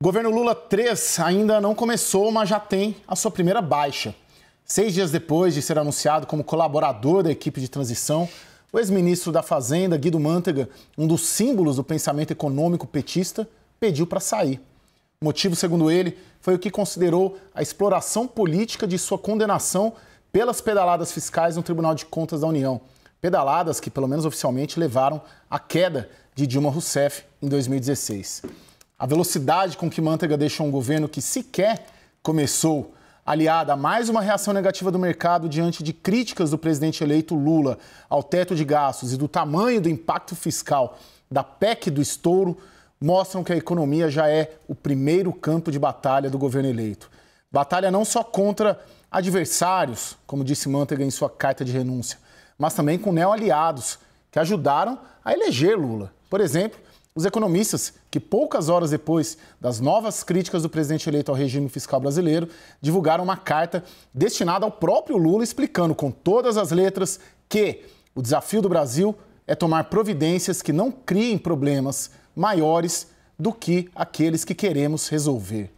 Governo Lula 3 ainda não começou, mas já tem a sua primeira baixa. Seis dias depois de ser anunciado como colaborador da equipe de transição, o ex-ministro da Fazenda, Guido Mantega, um dos símbolos do pensamento econômico petista, pediu para sair. O motivo, segundo ele, foi o que considerou a exploração política de sua condenação pelas pedaladas fiscais no Tribunal de Contas da União. Pedaladas que, pelo menos oficialmente, levaram à queda de Dilma Rousseff em 2016. A velocidade com que Manteiga deixou um governo que sequer começou, aliada a mais uma reação negativa do mercado diante de críticas do presidente eleito Lula ao teto de gastos e do tamanho do impacto fiscal da PEC do estouro, mostram que a economia já é o primeiro campo de batalha do governo eleito. Batalha não só contra adversários, como disse Manteiga em sua carta de renúncia, mas também com neo-aliados que ajudaram a eleger Lula. Por exemplo, os economistas, que poucas horas depois das novas críticas do presidente eleito ao regime fiscal brasileiro, divulgaram uma carta destinada ao próprio Lula, explicando com todas as letras que o desafio do Brasil é tomar providências que não criem problemas maiores do que aqueles que queremos resolver.